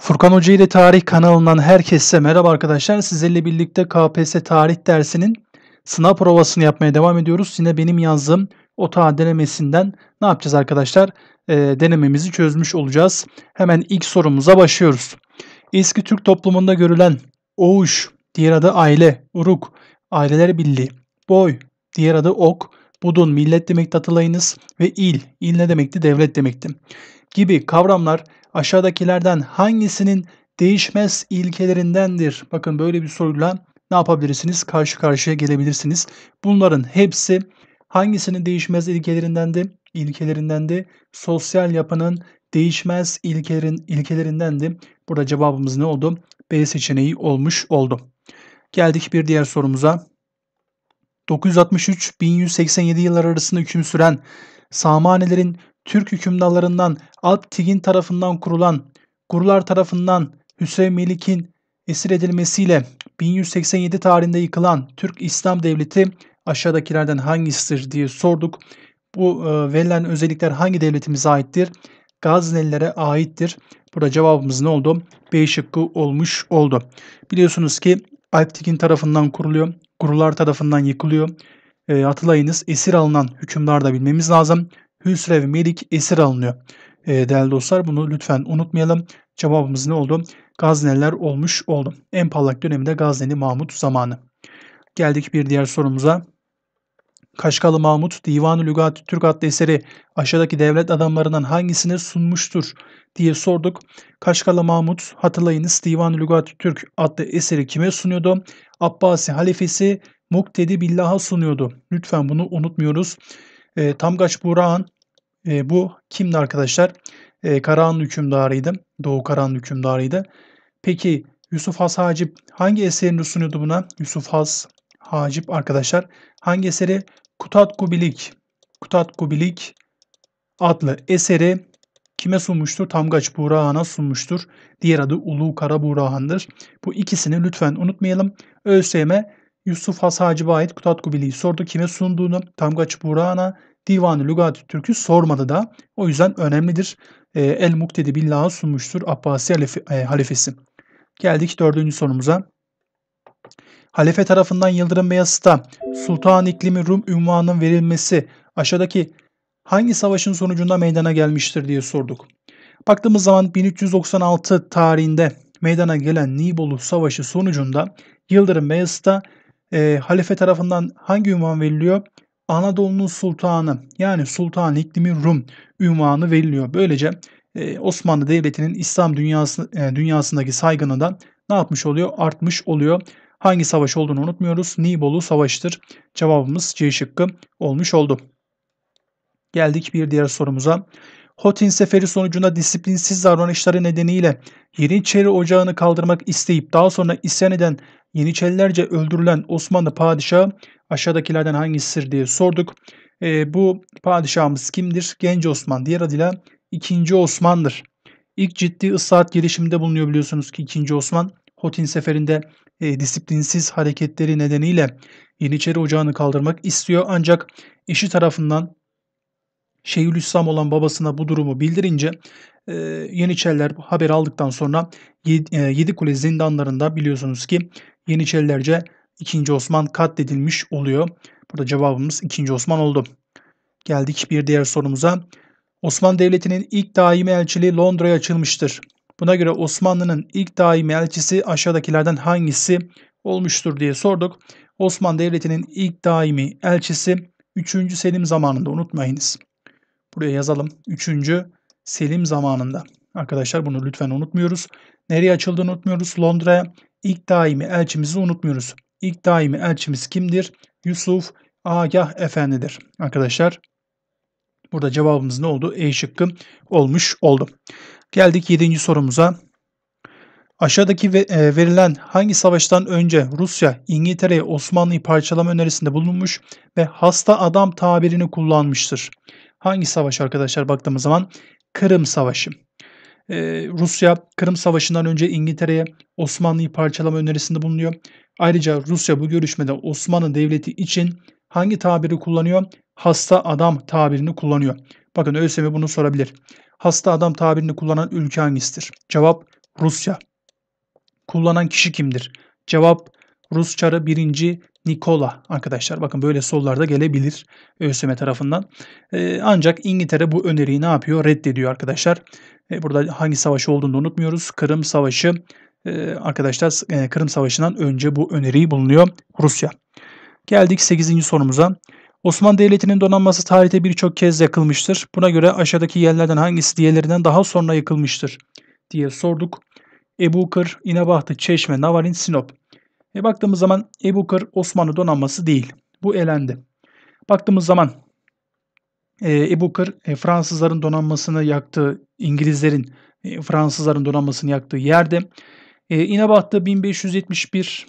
Furkan Hoca ile Tarih kanalından herkese merhaba arkadaşlar. Sizlerle birlikte KPSS tarih dersinin sınav provasını yapmaya devam ediyoruz. Yine benim yazdığım OTA denemesinden ne yapacağız arkadaşlar? E, denememizi çözmüş olacağız. Hemen ilk sorumuza başlıyoruz. Eski Türk toplumunda görülen Oğuş, diğer adı aile, Uruk, aileler birliği, boy, diğer adı ok, budun, millet demekti atılayınız ve il, il ne demekti? Devlet demekti. Gibi kavramlar aşağıdakilerden hangisinin değişmez ilkelerindendir? Bakın böyle bir soruyla ne yapabilirsiniz? Karşı karşıya gelebilirsiniz. Bunların hepsi hangisinin değişmez ilkelerindendi? İlkelerindendi. Sosyal yapının değişmez ilkelerin ilkelerindendi. Burada cevabımız ne oldu? B seçeneği olmuş oldu. Geldik bir diğer sorumuza. 963-1187 yıllar arasında hüküm süren Samanelerin Türk hükümdarlarından Alp Tigin tarafından kurulan Gurular tarafından Hüseyin Melik'in esir edilmesiyle 1187 tarihinde yıkılan Türk İslam Devleti aşağıdakilerden hangisidir diye sorduk. Bu e, verilen özellikler hangi devletimize aittir? Gaznelilere aittir. Burada cevabımız ne oldu? B şıkkı olmuş oldu. Biliyorsunuz ki Alp Tigin tarafından kuruluyor. Gurular tarafından yıkılıyor. E, hatırlayınız esir alınan hükümdar da bilmemiz lazım. Hüsrev Melik esir alınıyor. E, değerli dostlar bunu lütfen unutmayalım. Cevabımız ne oldu? Gazneler olmuş oldu. En parlak döneminde Gazneli Mahmut zamanı. Geldik bir diğer sorumuza. Kaşkalı Mahmut Divan-ı Lügat Türk adlı eseri aşağıdaki devlet adamlarından hangisine sunmuştur diye sorduk. Kaşkalı Mahmut hatırlayınız Divan-ı Lügat Türk adlı eseri kime sunuyordu? Abbasi halifesi Muktedi Billah'a sunuyordu. Lütfen bunu unutmuyoruz. E, Tamgaç Burak'ın e, bu kimdi arkadaşlar? E, ee, Karahanlı hükümdarıydı. Doğu Karahanlı hükümdarıydı. Peki Yusuf Has Hacip hangi eserini sunuyordu buna? Yusuf Has Hacip arkadaşlar hangi eseri? Kutat Kubilik Kutat Kubilik adlı eseri kime sunmuştur? Tamgaç Buğrahan'a sunmuştur. Diğer adı Ulu Kara Buğrahan'dır. Bu ikisini lütfen unutmayalım. ÖSYM Yusuf Has Hacip'e ait Kutat Kubilik'i sordu. Kime sunduğunu, Tamgaç Buğrahan'a Divanı Lügat-ı Türk'ü sormadı da o yüzden önemlidir. E, El Muktedi Billah'a sunmuştur Abbasi halefe, Geldik dördüncü sorumuza. Halife tarafından Yıldırım Beyazıt'a Sultan İklimi Rum ünvanının verilmesi aşağıdaki hangi savaşın sonucunda meydana gelmiştir diye sorduk. Baktığımız zaman 1396 tarihinde meydana gelen Nibolu Savaşı sonucunda Yıldırım Beyazıt'a e, halife tarafından hangi ünvan veriliyor? Anadolu'nun sultanı yani Sultan İklimi Rum ünvanı veriliyor. Böylece e, Osmanlı Devleti'nin İslam dünyası, e, dünyasındaki saygını da ne yapmış oluyor? Artmış oluyor. Hangi savaş olduğunu unutmuyoruz. Nibolu Savaşı'dır. Cevabımız C şıkkı olmuş oldu. Geldik bir diğer sorumuza. Hotin seferi sonucunda disiplinsiz davranışları nedeniyle Yeniçeri ocağını kaldırmak isteyip daha sonra isyan eden Yeniçerilerce öldürülen Osmanlı padişahı aşağıdakilerden hangisidir diye sorduk. E, bu padişahımız kimdir? Genç Osman diğer adıyla ikinci Osman'dır. İlk ciddi ıslahat girişiminde bulunuyor biliyorsunuz ki ikinci Osman Hotin seferinde e, disiplinsiz hareketleri nedeniyle Yeniçeri ocağını kaldırmak istiyor ancak işi tarafından Şeyhülislam olan babasına bu durumu bildirince Yeniçeriler haber aldıktan sonra Yedikule zindanlarında biliyorsunuz ki Yeniçerilerce 2. Osman katledilmiş oluyor. Burada cevabımız 2. Osman oldu. Geldik bir diğer sorumuza. Osmanlı Devleti'nin ilk daimi elçiliği Londra'ya açılmıştır. Buna göre Osmanlı'nın ilk daimi elçisi aşağıdakilerden hangisi olmuştur diye sorduk. Osmanlı Devleti'nin ilk daimi elçisi 3. Selim zamanında unutmayınız. Buraya yazalım. Üçüncü Selim zamanında. Arkadaşlar bunu lütfen unutmuyoruz. Nereye açıldığını unutmuyoruz. Londra'ya ilk daimi elçimizi unutmuyoruz. İlk daimi elçimiz kimdir? Yusuf Agah Efendi'dir. Arkadaşlar burada cevabımız ne oldu? E şıkkı olmuş oldu. Geldik yedinci sorumuza. Aşağıdaki e, verilen hangi savaştan önce Rusya İngiltere'ye Osmanlı'yı parçalama önerisinde bulunmuş ve hasta adam tabirini kullanmıştır? Hangi savaş arkadaşlar baktığımız zaman Kırım Savaşı. Ee, Rusya Kırım Savaşı'ndan önce İngiltere'ye Osmanlı'yı parçalama önerisinde bulunuyor. Ayrıca Rusya bu görüşmede Osmanlı Devleti için hangi tabiri kullanıyor? Hasta adam tabirini kullanıyor. Bakın ÖSYM bunu sorabilir. Hasta adam tabirini kullanan ülke hangisidir? Cevap Rusya. Kullanan kişi kimdir? Cevap Rus çarı 1. Nikola arkadaşlar. Bakın böyle sollarda gelebilir ÖSYM tarafından. Ee, ancak İngiltere bu öneriyi ne yapıyor? Reddediyor arkadaşlar. Ee, burada hangi savaşı olduğunu unutmuyoruz. Kırım Savaşı e, arkadaşlar e, Kırım Savaşı'ndan önce bu öneriyi bulunuyor Rusya. Geldik 8. sorumuza. Osmanlı Devleti'nin donanması tarihte birçok kez yakılmıştır. Buna göre aşağıdaki yerlerden hangisi diğerlerinden daha sonra yıkılmıştır diye sorduk. Ebu Kır İnebahtı Çeşme, Navarin, Sinop. E baktığımız zaman Ebu Kır Osmanlı donanması değil. Bu elendi. Baktığımız zaman e, Ebu Kır e, Fransızların donanmasını yaktığı, İngilizlerin e, Fransızların donanmasını yaktığı yerde. E, İnebahtı 1571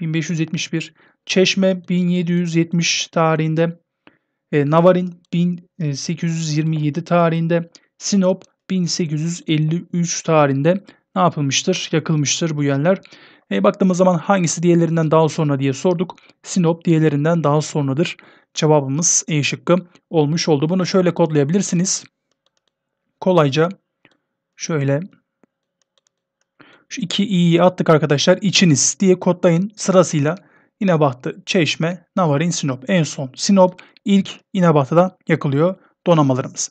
1571 Çeşme 1770 tarihinde e, Navarin 1827 tarihinde Sinop 1853 tarihinde ne yapılmıştır? Yakılmıştır bu yerler. E, baktığımız zaman hangisi diğerlerinden daha sonra diye sorduk. Sinop diğerlerinden daha sonradır. Cevabımız E şıkkı olmuş oldu. Bunu şöyle kodlayabilirsiniz. Kolayca şöyle şu iki i'yi attık arkadaşlar. İçiniz diye kodlayın sırasıyla. İnebahtı, Çeşme, Navarin, Sinop. En son Sinop ilk İnebahtı'da yakılıyor donamalarımız.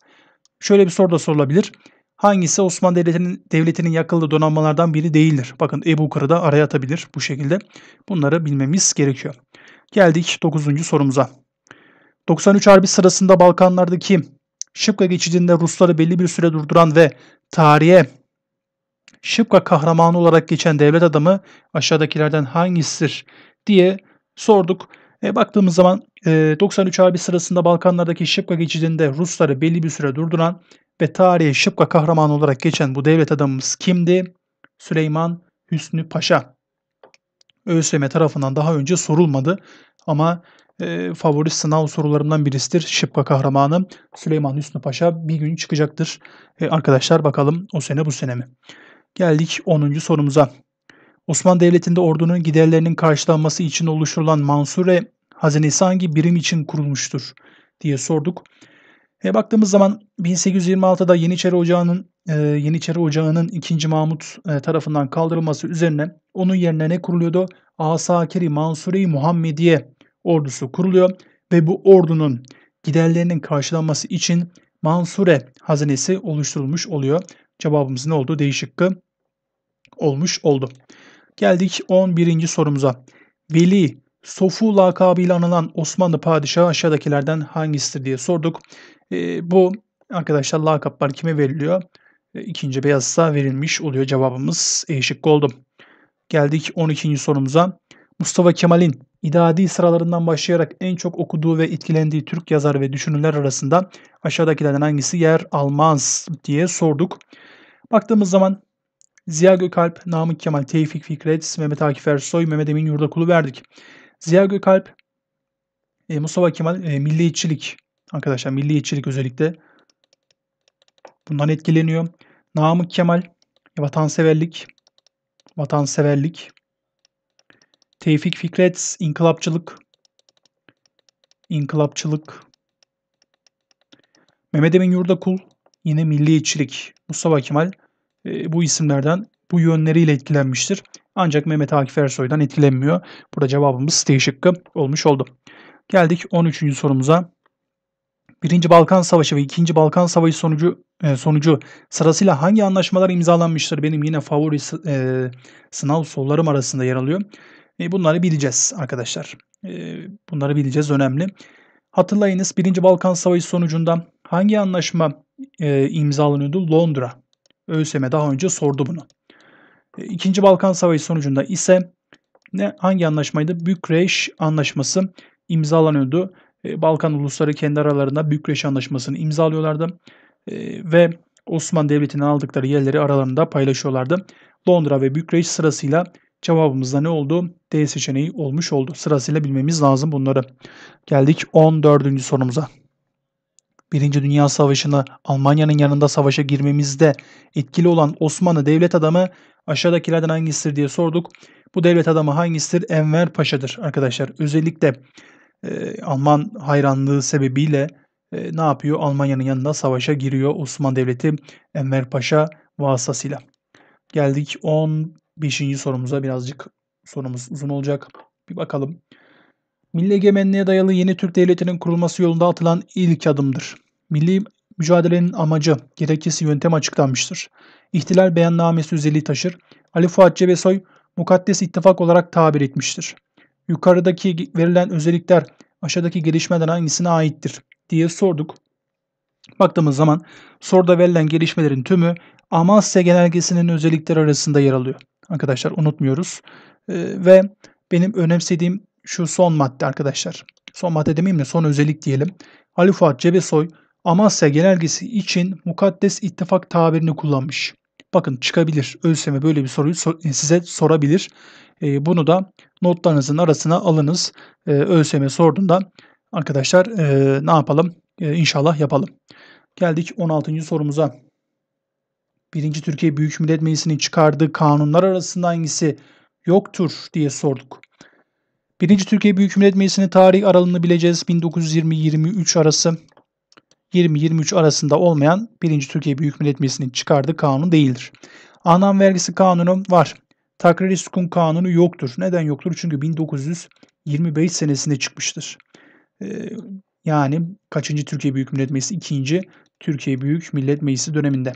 Şöyle bir soru da sorulabilir. Hangisi Osmanlı Devleti'nin devletinin yakaladığı donanmalardan biri değildir? Bakın Ebu Kır'ı da araya atabilir bu şekilde. Bunları bilmemiz gerekiyor. Geldik 9. sorumuza. 93 Harbi sırasında Balkanlardaki Şıpka geçidinde Rusları belli bir süre durduran ve tarihe Şıpka kahramanı olarak geçen devlet adamı aşağıdakilerden hangisidir diye sorduk. E, baktığımız zaman e, 93 Harbi sırasında Balkanlardaki Şıpka geçidinde Rusları belli bir süre durduran ve tarihe şıpka kahramanı olarak geçen bu devlet adamımız kimdi? Süleyman Hüsnü Paşa. ÖSYM tarafından daha önce sorulmadı ama e, favori sınav sorularından birisidir. Şıpka kahramanı Süleyman Hüsnü Paşa bir gün çıkacaktır. E, arkadaşlar bakalım o sene bu sene mi? Geldik 10. sorumuza. Osmanlı Devleti'nde ordunun giderlerinin karşılanması için oluşturulan Mansure hazinesi hangi birim için kurulmuştur diye sorduk. E, baktığımız zaman 1826'da Yeniçeri Ocağı'nın e, Yeniçeri Ocağı'nın 2. Mahmut e, tarafından kaldırılması üzerine onun yerine ne kuruluyordu? Asakiri i Muhammediye ordusu kuruluyor ve bu ordunun giderlerinin karşılanması için Mansure hazinesi oluşturulmuş oluyor. Cevabımız ne oldu? D olmuş oldu. Geldik 11. sorumuza. Veli Sofu lakabıyla anılan Osmanlı padişahı aşağıdakilerden hangisidir diye sorduk. E, bu arkadaşlar lakaplar kime veriliyor? E, ikinci beyazsa verilmiş oluyor cevabımız. E şıkkı oldu. Geldik 12. sorumuza. Mustafa Kemal'in idadi sıralarından başlayarak en çok okuduğu ve etkilendiği Türk yazar ve düşünürler arasında aşağıdakilerden hangisi yer almaz diye sorduk. Baktığımız zaman Ziya Gökalp, Namık Kemal, Tevfik Fikret, Mehmet Akif Ersoy, Mehmet Emin Yurdakulu verdik. Ziya Gökalp, e, Mustafa Kemal e, milliyetçilik Arkadaşlar milli milliyetçilik özellikle bundan etkileniyor. Namık Kemal, vatanseverlik, vatanseverlik, Tevfik Fikret, inkılapçılık, inkılapçılık, Mehmet Emin Yurdakul, yine milli milliyetçilik, Mustafa Kemal e, bu isimlerden bu yönleriyle etkilenmiştir. Ancak Mehmet Akif Ersoy'dan etkilenmiyor. Burada cevabımız D olmuş oldu. Geldik 13. sorumuza. Birinci Balkan Savaşı ve İkinci Balkan Savaşı sonucu e, sonucu sırasıyla hangi anlaşmalar imzalanmıştır? Benim yine favori e, sınav sorularım arasında yer alıyor. E, bunları bileceğiz arkadaşlar. E, bunları bileceğiz önemli. Hatırlayınız birinci Balkan Savaşı sonucunda hangi anlaşma e, imzalanıyordu? Londra. ÖSYM daha önce sordu bunu. E, 2. Balkan Savaşı sonucunda ise ne hangi anlaşmaydı? Bükreş Anlaşması imzalanıyordu. E, Balkan ulusları kendi aralarında Bükreş Anlaşması'nı imzalıyorlardı e, ve Osmanlı Devleti'nden aldıkları yerleri aralarında paylaşıyorlardı. Londra ve Bükreş sırasıyla cevabımızda ne oldu? D seçeneği olmuş oldu. Sırasıyla bilmemiz lazım bunları. Geldik 14. sorumuza. Birinci Dünya Savaşı'nı Almanya'nın yanında savaşa girmemizde etkili olan Osmanlı devlet adamı aşağıdakilerden hangisidir diye sorduk. Bu devlet adamı hangisidir? Enver Paşa'dır arkadaşlar. Özellikle e, Alman hayranlığı sebebiyle e, ne yapıyor? Almanya'nın yanında savaşa giriyor Osmanlı Devleti Enver Paşa vasıtasıyla. Geldik 15. sorumuza birazcık sorumuz uzun olacak. Bir bakalım. Milli egemenliğe dayalı yeni Türk Devleti'nin kurulması yolunda atılan ilk adımdır. Milli mücadelenin amacı, gerekçesi yöntem açıklanmıştır. İhtilal beyannamesi özelliği taşır. Ali Fuat Cebesoy mukaddes ittifak olarak tabir etmiştir yukarıdaki verilen özellikler aşağıdaki gelişmeden hangisine aittir diye sorduk. Baktığımız zaman soruda verilen gelişmelerin tümü Amasya genelgesinin özellikleri arasında yer alıyor. Arkadaşlar unutmuyoruz. Ee, ve benim önemsediğim şu son madde arkadaşlar. Son madde demeyeyim de son özellik diyelim. Ali Fuat Cebesoy Amasya genelgesi için mukaddes ittifak tabirini kullanmış. Bakın çıkabilir. ÖSYM böyle bir soruyu e, size sorabilir. E, bunu da notlarınızın arasına alınız. E, ÖSYM sorduğunda arkadaşlar ne yapalım? İnşallah yapalım. Geldik 16. sorumuza. 1. Türkiye Büyük Millet Meclisi'nin çıkardığı kanunlar arasında hangisi yoktur diye sorduk. 1. Türkiye Büyük Millet Meclisi'nin tarih aralığını bileceğiz. 1920-23 arası. 20-23 arasında olmayan 1. Türkiye Büyük Millet Meclisi'nin çıkardığı kanun değildir. Anam vergisi kanunu var. Takrari sukun kanunu yoktur. Neden yoktur? Çünkü 1925 senesinde çıkmıştır. Ee, yani kaçıncı Türkiye Büyük Millet Meclisi? İkinci Türkiye Büyük Millet Meclisi döneminde.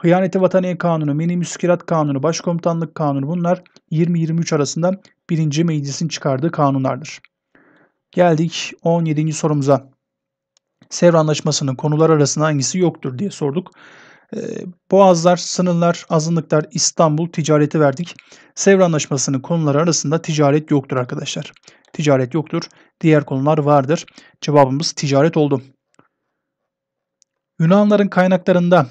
Hıyaneti Vataniye Kanunu, Mini Müskirat Kanunu, Başkomutanlık Kanunu bunlar 20-23 arasında 1. Meclis'in çıkardığı kanunlardır. Geldik 17. sorumuza. Sevr Anlaşması'nın konular arasında hangisi yoktur diye sorduk. Ee, Boğazlar, sınırlar, azınlıklar, İstanbul ticareti verdik. Sevr Anlaşması'nın konuları arasında ticaret yoktur arkadaşlar. Ticaret yoktur. Diğer konular vardır. Cevabımız ticaret oldu. Yunanların kaynaklarında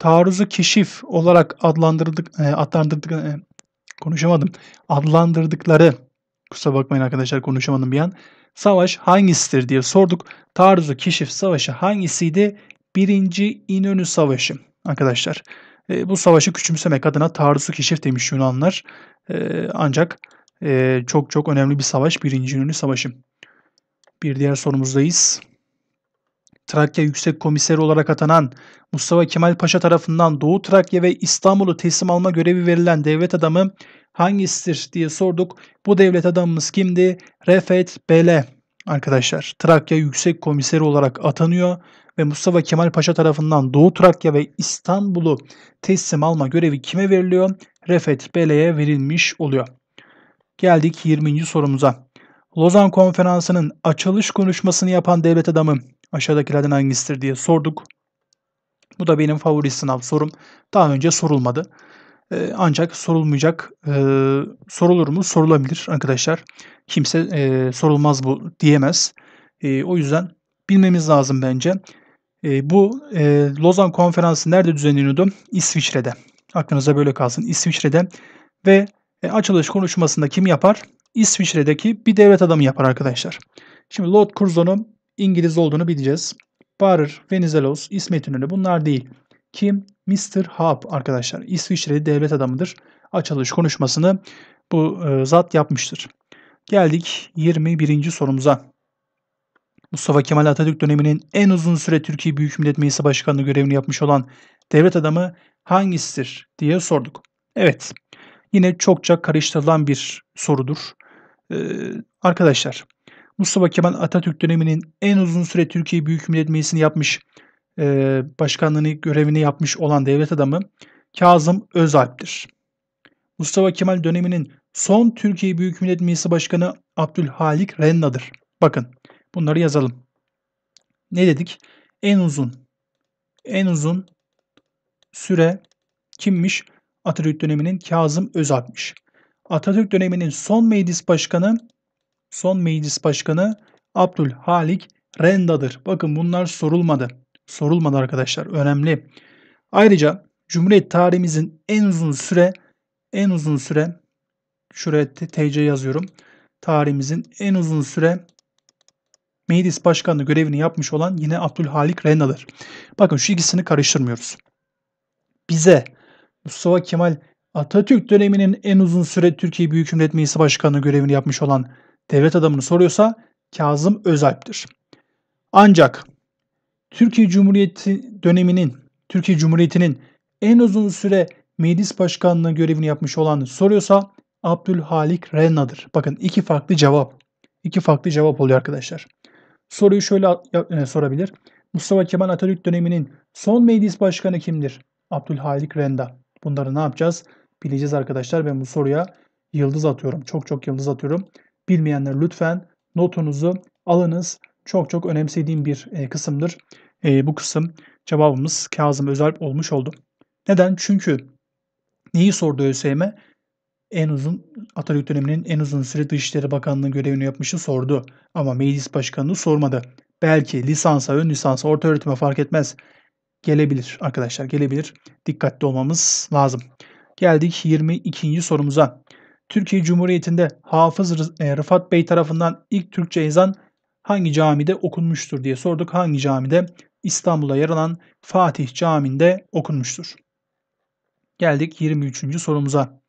taarruzu keşif olarak adlandırdık, e, adlandırdık e, konuşamadım. Adlandırdıkları kusura bakmayın arkadaşlar konuşamadım bir an savaş hangisidir diye sorduk. Taarruzu Keşif Savaşı hangisiydi? Birinci İnönü Savaşı arkadaşlar. E, bu savaşı küçümsemek adına Taarruzu Keşif demiş Yunanlar. E, ancak e, çok çok önemli bir savaş. Birinci İnönü Savaşı. Bir diğer sorumuzdayız. Trakya Yüksek Komiseri olarak atanan Mustafa Kemal Paşa tarafından Doğu Trakya ve İstanbul'u teslim alma görevi verilen devlet adamı hangisidir diye sorduk. Bu devlet adamımız kimdi? Refet Bele arkadaşlar. Trakya Yüksek Komiseri olarak atanıyor ve Mustafa Kemal Paşa tarafından Doğu Trakya ve İstanbul'u teslim alma görevi kime veriliyor? Refet Bele'ye verilmiş oluyor. Geldik 20. sorumuza. Lozan Konferansı'nın açılış konuşmasını yapan devlet adamı aşağıdakilerden hangisidir diye sorduk. Bu da benim favori sınav sorum. Daha önce sorulmadı. Ee, ancak sorulmayacak, e, sorulur mu? Sorulabilir arkadaşlar. Kimse e, sorulmaz bu diyemez. E, o yüzden bilmemiz lazım bence. bu Lozan Konferansı nerede düzenleniyordu? İsviçre'de. Aklınıza böyle kalsın. İsviçre'de ve açılış konuşmasında kim yapar? İsviçre'deki bir devlet adamı yapar arkadaşlar. Şimdi Lord Curzon'un İngiliz olduğunu bileceğiz. Barır, Venizelos, İsmet İnönü bunlar değil. Kim? Mr. Haab arkadaşlar İsviçreli devlet adamıdır. Açılış konuşmasını bu e, zat yapmıştır. Geldik 21. sorumuza. Mustafa Kemal Atatürk döneminin en uzun süre Türkiye Büyük Millet Meclisi Başkanlığı görevini yapmış olan devlet adamı hangisidir diye sorduk. Evet yine çokça karıştırılan bir sorudur. Ee, arkadaşlar Mustafa Kemal Atatürk döneminin en uzun süre Türkiye Büyük Millet Meclisi'ni yapmış e, başkanlığını görevini yapmış olan devlet adamı Kazım Özalp'tir. Mustafa Kemal döneminin son Türkiye Büyük Millet Meclisi Başkanı Abdülhalik Renna'dır. Bakın bunları yazalım. Ne dedik? En uzun en uzun süre kimmiş? Atatürk döneminin Kazım Özalp'miş. Atatürk döneminin son meclis başkanı son meclis başkanı Abdülhalik Renda'dır. Bakın bunlar sorulmadı sorulmadı arkadaşlar. Önemli. Ayrıca Cumhuriyet tarihimizin en uzun süre en uzun süre şuraya TC yazıyorum. Tarihimizin en uzun süre Meclis Başkanlığı görevini yapmış olan yine Abdülhalik Renna'dır. Bakın şu ikisini karıştırmıyoruz. Bize Mustafa Kemal Atatürk döneminin en uzun süre Türkiye Büyük Millet Meclisi başkanlığı görevini yapmış olan devlet adamını soruyorsa Kazım Özalp'tir. Ancak Türkiye Cumhuriyeti döneminin, Türkiye Cumhuriyeti'nin en uzun süre meclis başkanlığı görevini yapmış olan soruyorsa Abdülhalik Renna'dır. Bakın iki farklı cevap. İki farklı cevap oluyor arkadaşlar. Soruyu şöyle e, sorabilir. Mustafa Kemal Atatürk döneminin son meclis başkanı kimdir? Abdülhalik Renda. Bunları ne yapacağız? Bileceğiz arkadaşlar. Ben bu soruya yıldız atıyorum. Çok çok yıldız atıyorum. Bilmeyenler lütfen notunuzu alınız çok çok önemsediğim bir e, kısımdır. E, bu kısım cevabımız Kazım Özalp olmuş oldu. Neden? Çünkü neyi sordu ÖSYM? En uzun Atatürk döneminin en uzun süre Dışişleri Bakanlığı görevini yapmışı sordu. Ama meclis başkanını sormadı. Belki lisansa, ön lisansa, orta öğretime fark etmez. Gelebilir arkadaşlar gelebilir. Dikkatli olmamız lazım. Geldik 22. sorumuza. Türkiye Cumhuriyeti'nde Hafız e, Rıfat Bey tarafından ilk Türkçe yazan hangi camide okunmuştur diye sorduk. Hangi camide? İstanbul'a yer alan Fatih Camii'nde okunmuştur. Geldik 23. sorumuza.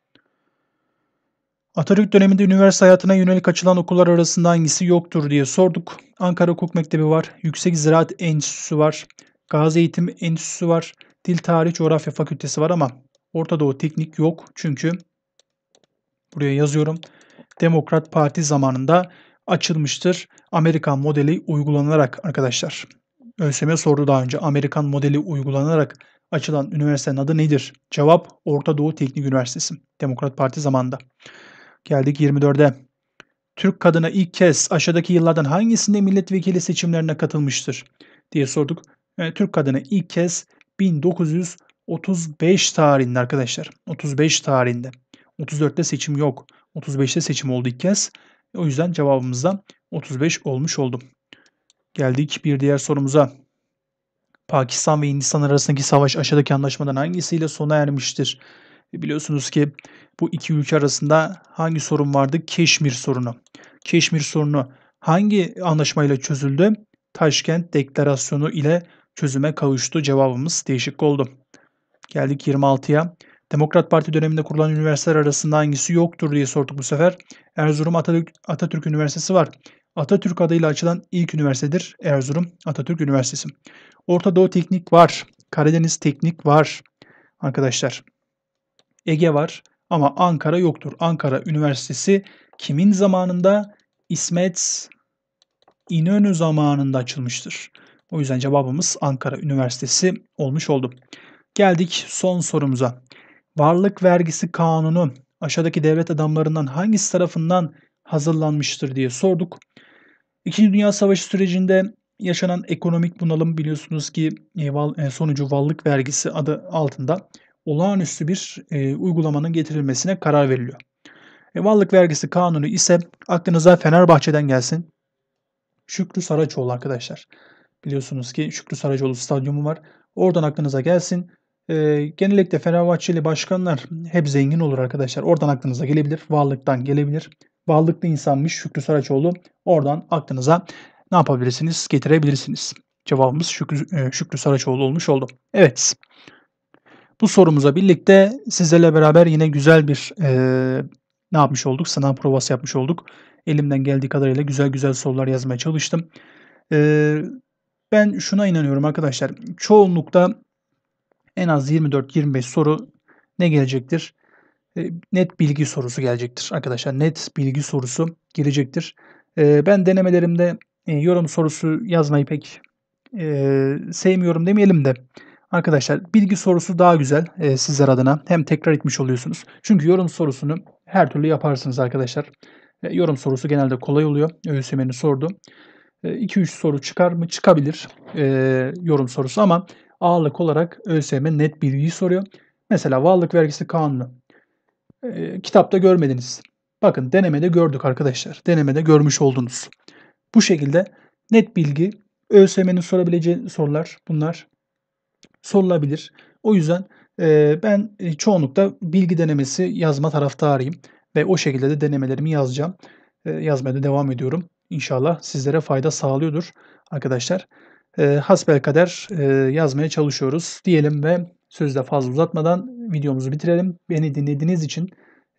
Atatürk döneminde üniversite hayatına yönelik açılan okullar arasında hangisi yoktur diye sorduk. Ankara Hukuk Mektebi var, Yüksek Ziraat Enstitüsü var, Gazi Eğitim Enstitüsü var, Dil Tarih Coğrafya Fakültesi var ama Orta Doğu Teknik yok çünkü buraya yazıyorum. Demokrat Parti zamanında açılmıştır. Amerikan modeli uygulanarak arkadaşlar. ÖSYM sordu daha önce. Amerikan modeli uygulanarak açılan üniversitenin adı nedir? Cevap Orta Doğu Teknik Üniversitesi. Demokrat Parti zamanında. Geldik 24'e. Türk kadına ilk kez aşağıdaki yıllardan hangisinde milletvekili seçimlerine katılmıştır diye sorduk. Yani e, Türk kadını ilk kez 1935 tarihinde arkadaşlar. 35 tarihinde. 34'te seçim yok. 35'te seçim oldu ilk kez. O yüzden cevabımız da 35 olmuş oldu. Geldik bir diğer sorumuza. Pakistan ve Hindistan arasındaki savaş aşağıdaki anlaşmadan hangisiyle sona ermiştir? E, biliyorsunuz ki bu iki ülke arasında hangi sorun vardı? Keşmir sorunu. Keşmir sorunu hangi anlaşmayla çözüldü? Taşkent Deklarasyonu ile çözüme kavuştu. Cevabımız değişik oldu. Geldik 26'ya. Demokrat Parti döneminde kurulan üniversiteler arasında hangisi yoktur diye sorduk bu sefer. Erzurum Atatürk, Atatürk Üniversitesi var. Atatürk adıyla açılan ilk üniversitedir Erzurum Atatürk Üniversitesi. Orta Doğu Teknik var. Karadeniz Teknik var arkadaşlar. Ege var ama Ankara yoktur. Ankara Üniversitesi kimin zamanında? İsmet İnönü zamanında açılmıştır. O yüzden cevabımız Ankara Üniversitesi olmuş oldu. Geldik son sorumuza. Varlık vergisi kanunu aşağıdaki devlet adamlarından hangisi tarafından hazırlanmıştır diye sorduk. İkinci Dünya Savaşı sürecinde yaşanan ekonomik bunalım biliyorsunuz ki e, e, sonucu varlık vergisi adı altında olağanüstü bir e, uygulamanın getirilmesine karar veriliyor. E, varlık vergisi kanunu ise aklınıza Fenerbahçe'den gelsin. Şükrü Saraçoğlu arkadaşlar. Biliyorsunuz ki Şükrü Saracoğlu stadyumu var. Oradan aklınıza gelsin. E, genellikle Fenerbahçeli başkanlar hep zengin olur arkadaşlar. Oradan aklınıza gelebilir. Varlıktan gelebilir. Varlıklı insanmış Şükrü Saraçoğlu. Oradan aklınıza ne yapabilirsiniz? Getirebilirsiniz. Cevabımız Şükrü, e, Şükrü Saraçoğlu olmuş oldu. Evet. Bu sorumuza birlikte sizlerle beraber yine güzel bir e, ne yapmış olduk? Sınav provası yapmış olduk. Elimden geldiği kadarıyla güzel güzel sorular yazmaya çalıştım. E, ben şuna inanıyorum arkadaşlar. Çoğunlukta en az 24-25 soru ne gelecektir? E, net bilgi sorusu gelecektir arkadaşlar. Net bilgi sorusu gelecektir. E, ben denemelerimde e, yorum sorusu yazmayı pek sevmiyorum demeyelim de. Arkadaşlar bilgi sorusu daha güzel sizler adına. Hem tekrar etmiş oluyorsunuz. Çünkü yorum sorusunu her türlü yaparsınız arkadaşlar. yorum sorusu genelde kolay oluyor. ÖSYM'nin sordu. 2-3 soru çıkar mı? Çıkabilir yorum sorusu ama ağırlık olarak ÖSYM net bilgiyi soruyor. Mesela varlık vergisi kanunu. E, kitapta görmediniz. Bakın denemede gördük arkadaşlar. Denemede görmüş oldunuz. Bu şekilde net bilgi ÖSYM'nin sorabileceği sorular bunlar sorulabilir. O yüzden e, ben e, çoğunlukla bilgi denemesi yazma taraftarıyım ve o şekilde de denemelerimi yazacağım. E, yazmaya da devam ediyorum. İnşallah sizlere fayda sağlıyordur arkadaşlar e, hasbel kader e, yazmaya çalışıyoruz diyelim ve sözü de fazla uzatmadan videomuzu bitirelim. Beni dinlediğiniz için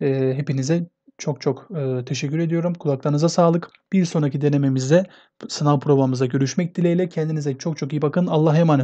e, hepinize çok çok e, teşekkür ediyorum. Kulaklarınıza sağlık. Bir sonraki denememizde sınav provamıza görüşmek dileğiyle. Kendinize çok çok iyi bakın. Allah'a emanet.